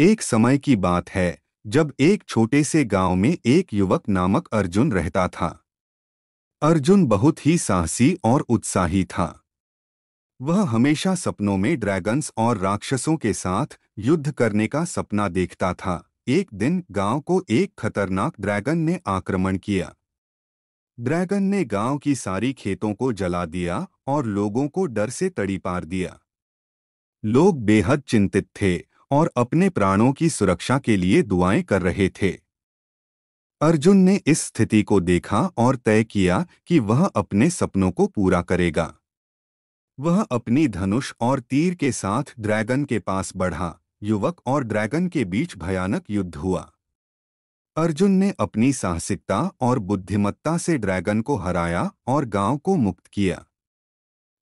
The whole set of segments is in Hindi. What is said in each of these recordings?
एक समय की बात है जब एक छोटे से गांव में एक युवक नामक अर्जुन रहता था अर्जुन बहुत ही साहसी और उत्साही था वह हमेशा सपनों में ड्रैगन्स और राक्षसों के साथ युद्ध करने का सपना देखता था एक दिन गांव को एक खतरनाक ड्रैगन ने आक्रमण किया ड्रैगन ने गांव की सारी खेतों को जला दिया और लोगों को डर से तड़ी पार दिया लोग बेहद चिंतित थे और अपने प्राणों की सुरक्षा के लिए दुआएं कर रहे थे अर्जुन ने इस स्थिति को देखा और तय किया कि वह अपने सपनों को पूरा करेगा वह अपनी धनुष और तीर के साथ ड्रैगन के पास बढ़ा युवक और ड्रैगन के बीच भयानक युद्ध हुआ अर्जुन ने अपनी साहसिकता और बुद्धिमत्ता से ड्रैगन को हराया और गांव को मुक्त किया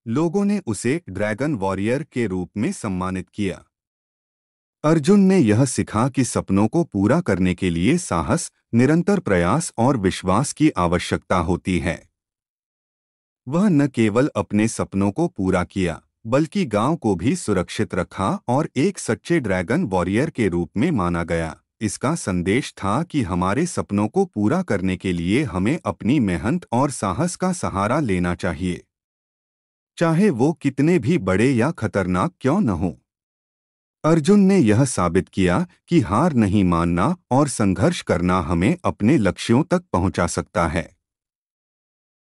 लोगों ने उसे ड्रैगन वॉरियर के रूप में सम्मानित किया अर्जुन ने यह सीखा कि सपनों को पूरा करने के लिए साहस निरंतर प्रयास और विश्वास की आवश्यकता होती है वह न केवल अपने सपनों को पूरा किया बल्कि गांव को भी सुरक्षित रखा और एक सच्चे ड्रैगन वॉरियर के रूप में माना गया इसका संदेश था कि हमारे सपनों को पूरा करने के लिए हमें अपनी मेहनत और साहस का सहारा लेना चाहिए चाहे वो कितने भी बड़े या खतरनाक क्यों न हों अर्जुन ने यह साबित किया कि हार नहीं मानना और संघर्ष करना हमें अपने लक्ष्यों तक पहुंचा सकता है